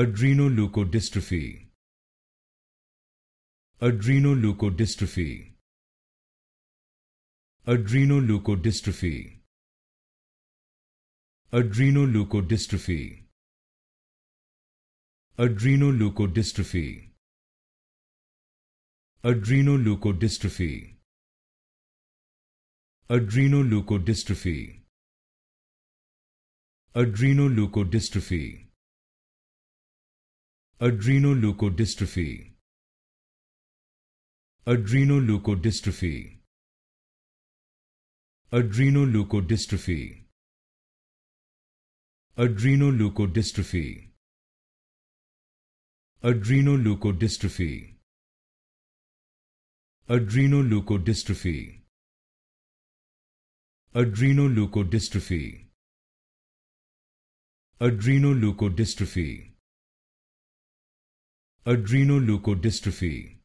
Adrenoleukodystrophy Adrenoleukodystrophy Adrenoleukodystrophy Adrenoleukodystrophy Adrenoleukodystrophy Adrenoleukodystrophy Adrenoleukodystrophy Adrenoleukodystrophy Adrenoleukodystrophy Adrenoleukodystrophy Adrenoleukodystrophy Adrenoleukodystrophy Adrenoleukodystrophy Adrenoleukodystrophy Adrenoleukodystrophy Adrenoleukodystrophy adrenoleukodystrophy.